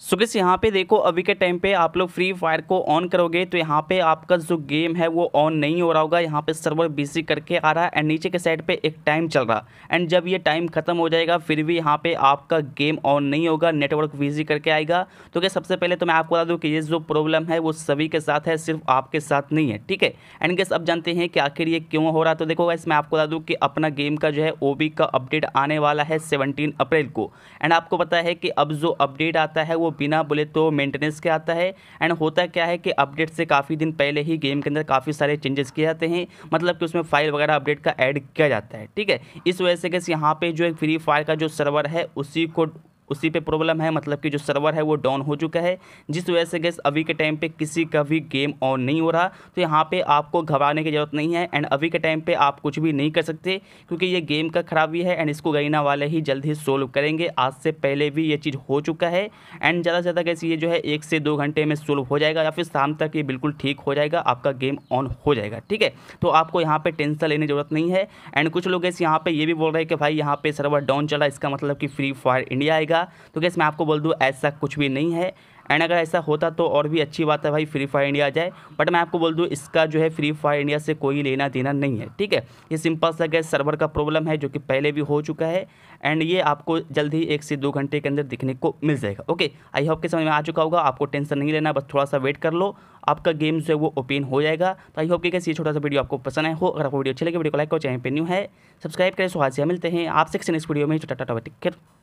so please यहाँ पे देखो अभी के टाइम पे आप लोग फ्री फायर को ऑन करोगे तो यहाँ पे आपका जो गेम है वो ऑन नहीं हो रहा होगा यहाँ पे सर्वर बिजी करके आ रहा है एंड नीचे के साइड पे एक टाइम चल रहा एंड जब ये टाइम ख़त्म हो जाएगा फिर भी यहाँ पे आपका गेम ऑन नहीं होगा नेटवर्क बिजी करके आएगा तो क्या सबसे पहले तो मैं आपको बता दूँ कि ये जो प्रॉब्लम है वो सभी के साथ है सिर्फ आपके साथ नहीं है ठीक है एंड गैस अब जानते हैं कि आखिर ये क्यों हो रहा तो देखो गैस मैं आपको बता दूँ कि अपना गेम का जो है ओ का अपडेट आने वाला है सेवनटीन अप्रैल को एंड आपको पता है कि अब जो अपडेट आता है वो वो बिना बोले तो मेंटेनेंस के आता है एंड होता क्या है कि अपडेट से काफ़ी दिन पहले ही गेम के अंदर काफ़ी सारे चेंजेस किए जाते हैं मतलब कि उसमें फाइल वगैरह अपडेट का ऐड किया जाता है ठीक है इस वजह से कैसे यहाँ पे जो एक फ्री फायर का जो सर्वर है उसी को उसी पे प्रॉब्लम है मतलब कि जो सर्वर है वो डाउन हो चुका है जिस वजह से गैस अभी के टाइम पे किसी का भी गेम ऑन नहीं हो रहा तो यहाँ पे आपको घबराने की ज़रूरत नहीं है एंड अभी के टाइम पे आप कुछ भी नहीं कर सकते क्योंकि ये गेम का खराबी है एंड इसको गरीना वाले ही जल्द ही सोल्व करेंगे आज से पहले भी ये चीज़ हो चुका है एंड ज़्यादा से ज़्यादा गैस ये जो है एक से दो घंटे में सोल्व हो जाएगा या फिर शाम तक ये बिल्कुल ठीक हो जाएगा आपका गेम ऑन हो जाएगा ठीक है तो आपको यहाँ पर टेंशन लेने ज़रूरत नहीं है एंड कुछ लोग गैस यहाँ पर ये भी बोल रहे हैं कि भाई यहाँ पर सर्वर डाउन चला इसका मतलब कि फ्री फायर इंडिया आएगा मिलेगा तो कैसे मैं आपको बोल दूँ ऐसा कुछ भी नहीं है एंड अगर ऐसा होता तो और भी अच्छी बात है भाई फ्री फायर इंडिया जाए बट मैं आपको बोल दूँ इसका जो है फ्री फायर इंडिया से कोई लेना देना नहीं है ठीक है ये सिंपल सा गैस सर्वर का प्रॉब्लम है जो कि पहले भी हो चुका है एंड ये आपको जल्द ही एक से दो घंटे के अंदर दिखने को मिल जाएगा ओके आई होप के समझ में आ चुका होगा आपको टेंशन नहीं लेना बस थोड़ा सा वेट कर लो आपका गेम जो है वो ओपन हो जाएगा तो आई होप के कैसे छोटा सा वीडियो आपको पसंद आए हो अगर आपको वीडियो अच्छी लगे वीडियो को लाइक करो चैनल पे न्यू है सब्सक्राइब करें सो आज मिलते हैं आपसे नेक्स्ट वीडियो में छोटा टाटा टिकट